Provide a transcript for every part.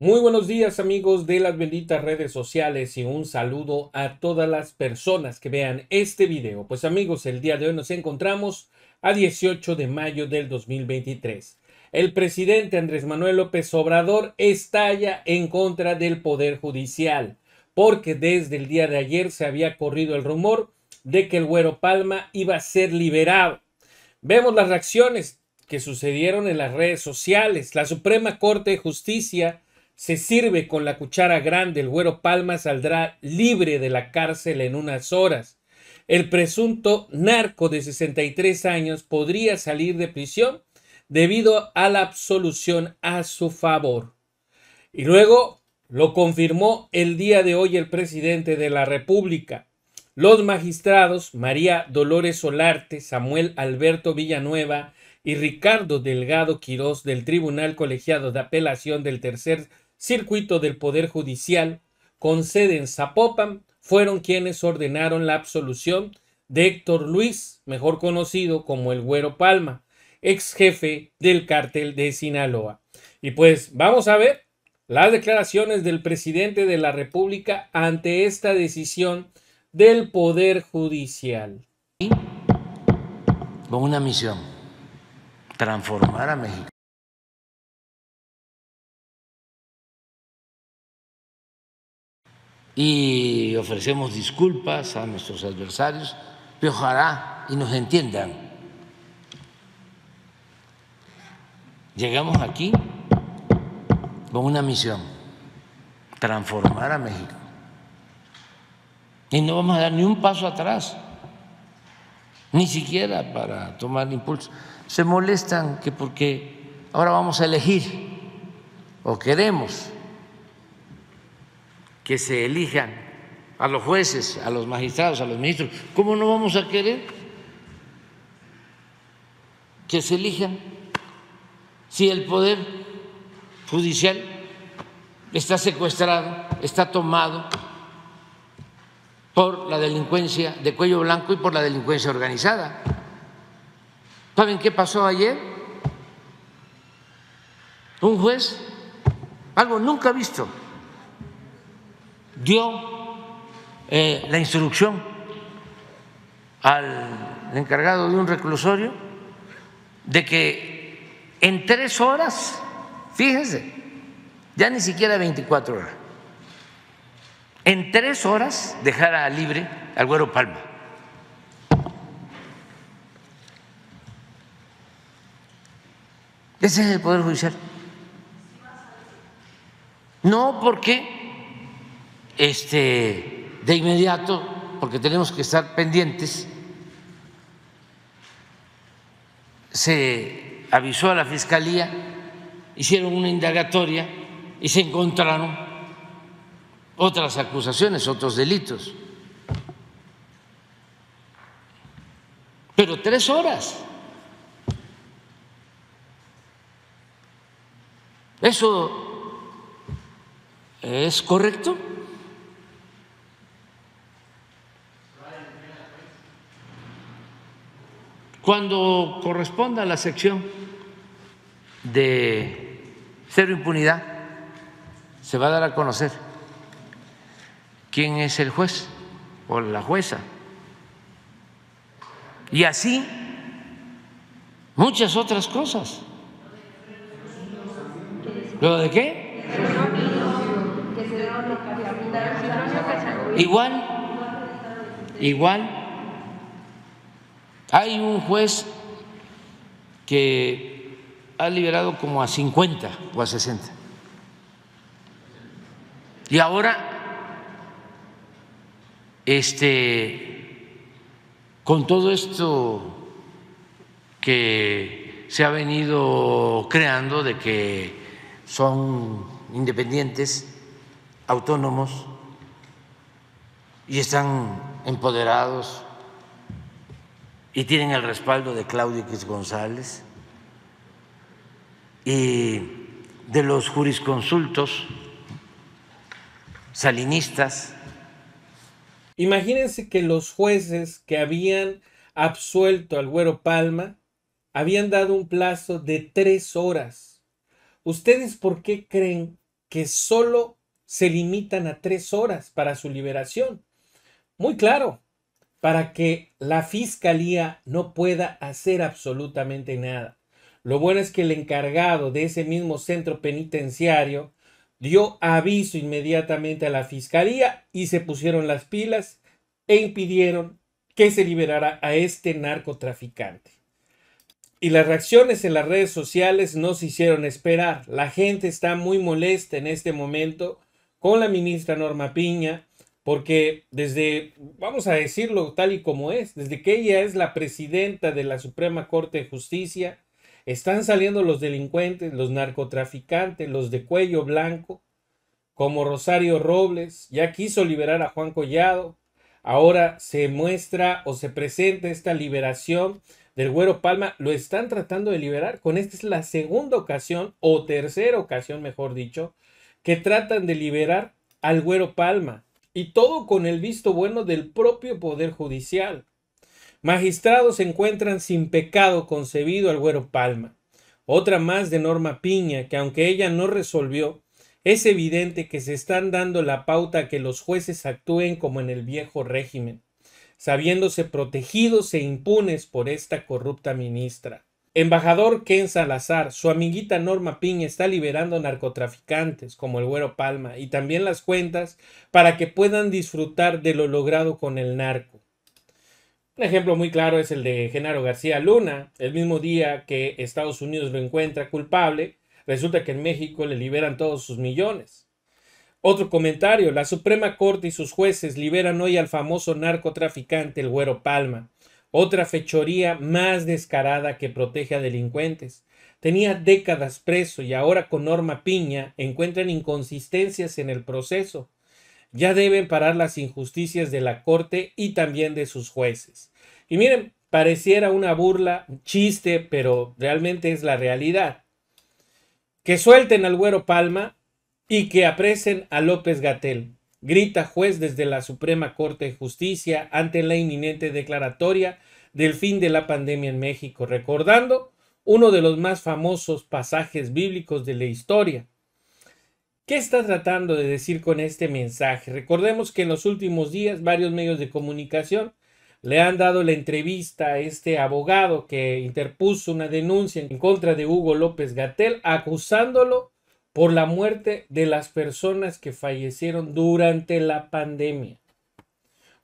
Muy buenos días amigos de las benditas redes sociales y un saludo a todas las personas que vean este video. Pues amigos, el día de hoy nos encontramos a 18 de mayo del 2023. El presidente Andrés Manuel López Obrador estalla en contra del Poder Judicial porque desde el día de ayer se había corrido el rumor de que el Güero Palma iba a ser liberado. Vemos las reacciones que sucedieron en las redes sociales. La Suprema Corte de Justicia se sirve con la cuchara grande, el güero Palma saldrá libre de la cárcel en unas horas. El presunto narco de 63 años podría salir de prisión debido a la absolución a su favor. Y luego lo confirmó el día de hoy el presidente de la República. Los magistrados María Dolores Solarte, Samuel Alberto Villanueva y Ricardo Delgado Quiroz del Tribunal Colegiado de Apelación del Tercer circuito del Poder Judicial, con sede en Zapopan, fueron quienes ordenaron la absolución de Héctor Luis, mejor conocido como el Güero Palma, ex jefe del cártel de Sinaloa. Y pues vamos a ver las declaraciones del presidente de la República ante esta decisión del Poder Judicial. Con una misión, transformar a México. y ofrecemos disculpas a nuestros adversarios, pero ojalá y nos entiendan. Llegamos aquí con una misión, transformar a México. Y no vamos a dar ni un paso atrás, ni siquiera para tomar impulso. Se molestan que porque ahora vamos a elegir o queremos que se elijan a los jueces, a los magistrados, a los ministros. ¿Cómo no vamos a querer que se elijan si el poder judicial está secuestrado, está tomado por la delincuencia de cuello blanco y por la delincuencia organizada? ¿Saben qué pasó ayer? Un juez, algo nunca visto dio eh, la instrucción al encargado de un reclusorio de que en tres horas, fíjense, ya ni siquiera 24 horas, en tres horas dejara libre al Güero Palma. Ese es el Poder Judicial. No porque este, de inmediato, porque tenemos que estar pendientes, se avisó a la Fiscalía, hicieron una indagatoria y se encontraron otras acusaciones, otros delitos. Pero tres horas. ¿Eso es correcto? Cuando corresponda la sección de cero impunidad, se va a dar a conocer quién es el juez o la jueza. Y así muchas otras cosas. ¿Lo de qué? Igual, igual hay un juez que ha liberado como a 50 o a 60. Y ahora, este, con todo esto que se ha venido creando de que son independientes, autónomos y están empoderados y tienen el respaldo de Claudio X González y de los jurisconsultos salinistas. Imagínense que los jueces que habían absuelto al Güero Palma habían dado un plazo de tres horas. ¿Ustedes por qué creen que solo se limitan a tres horas para su liberación? Muy claro, para que la fiscalía no pueda hacer absolutamente nada. Lo bueno es que el encargado de ese mismo centro penitenciario dio aviso inmediatamente a la fiscalía y se pusieron las pilas e impidieron que se liberara a este narcotraficante. Y las reacciones en las redes sociales no se hicieron esperar. La gente está muy molesta en este momento con la ministra Norma Piña, porque desde, vamos a decirlo tal y como es, desde que ella es la presidenta de la Suprema Corte de Justicia, están saliendo los delincuentes, los narcotraficantes, los de cuello blanco, como Rosario Robles, ya quiso liberar a Juan Collado, ahora se muestra o se presenta esta liberación del Güero Palma, lo están tratando de liberar, con esta es la segunda ocasión, o tercera ocasión mejor dicho, que tratan de liberar al Güero Palma y todo con el visto bueno del propio Poder Judicial. Magistrados se encuentran sin pecado concebido al Güero Palma. Otra más de Norma Piña, que aunque ella no resolvió, es evidente que se están dando la pauta a que los jueces actúen como en el viejo régimen, sabiéndose protegidos e impunes por esta corrupta ministra. Embajador Ken Salazar, su amiguita Norma Piña está liberando narcotraficantes como el Güero Palma y también las cuentas para que puedan disfrutar de lo logrado con el narco. Un ejemplo muy claro es el de Genaro García Luna. El mismo día que Estados Unidos lo encuentra culpable, resulta que en México le liberan todos sus millones. Otro comentario, la Suprema Corte y sus jueces liberan hoy al famoso narcotraficante el Güero Palma otra fechoría más descarada que protege a delincuentes. Tenía décadas preso y ahora con Norma Piña encuentran inconsistencias en el proceso. Ya deben parar las injusticias de la Corte y también de sus jueces. Y miren, pareciera una burla, chiste, pero realmente es la realidad. Que suelten al güero Palma y que apresen a López Gatel grita juez desde la Suprema Corte de Justicia ante la inminente declaratoria del fin de la pandemia en México, recordando uno de los más famosos pasajes bíblicos de la historia. ¿Qué está tratando de decir con este mensaje? Recordemos que en los últimos días varios medios de comunicación le han dado la entrevista a este abogado que interpuso una denuncia en contra de Hugo López Gatel, acusándolo por la muerte de las personas que fallecieron durante la pandemia.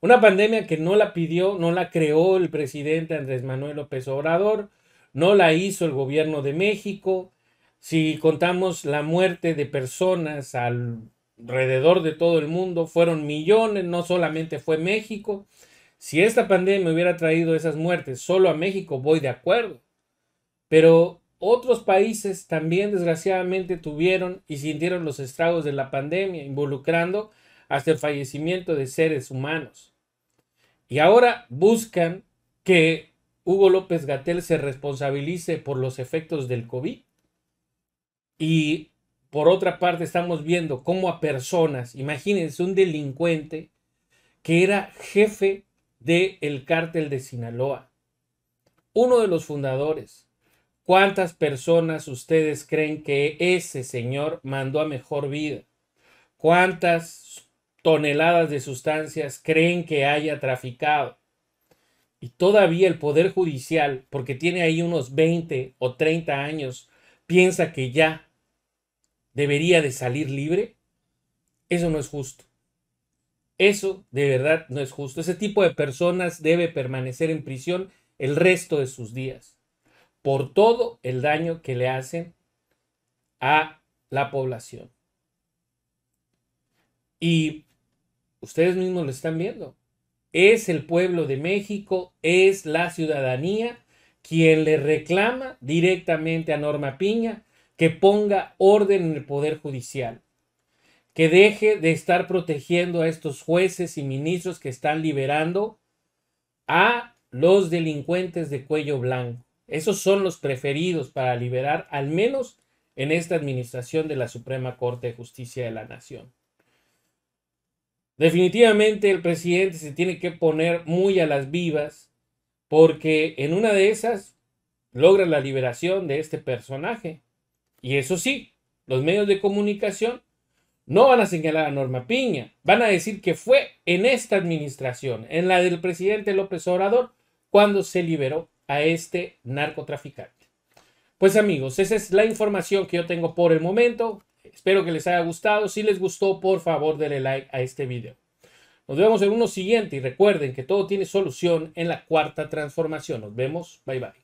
Una pandemia que no la pidió, no la creó el presidente Andrés Manuel López Obrador, no la hizo el gobierno de México. Si contamos la muerte de personas alrededor de todo el mundo, fueron millones, no solamente fue México. Si esta pandemia hubiera traído esas muertes solo a México, voy de acuerdo. Pero otros países también desgraciadamente tuvieron y sintieron los estragos de la pandemia, involucrando hasta el fallecimiento de seres humanos. Y ahora buscan que Hugo López Gatel se responsabilice por los efectos del COVID. Y por otra parte estamos viendo cómo a personas, imagínense un delincuente que era jefe del el cártel de Sinaloa, uno de los fundadores, ¿Cuántas personas ustedes creen que ese señor mandó a mejor vida? ¿Cuántas toneladas de sustancias creen que haya traficado? Y todavía el Poder Judicial, porque tiene ahí unos 20 o 30 años, piensa que ya debería de salir libre. Eso no es justo. Eso de verdad no es justo. Ese tipo de personas debe permanecer en prisión el resto de sus días por todo el daño que le hacen a la población. Y ustedes mismos lo están viendo. Es el pueblo de México, es la ciudadanía quien le reclama directamente a Norma Piña que ponga orden en el Poder Judicial, que deje de estar protegiendo a estos jueces y ministros que están liberando a los delincuentes de cuello blanco. Esos son los preferidos para liberar, al menos en esta administración de la Suprema Corte de Justicia de la Nación. Definitivamente el presidente se tiene que poner muy a las vivas porque en una de esas logra la liberación de este personaje. Y eso sí, los medios de comunicación no van a señalar a Norma Piña, van a decir que fue en esta administración, en la del presidente López Obrador, cuando se liberó a este narcotraficante. Pues amigos, esa es la información que yo tengo por el momento. Espero que les haya gustado. Si les gustó, por favor, denle like a este video. Nos vemos en uno siguiente y recuerden que todo tiene solución en la cuarta transformación. Nos vemos. Bye bye.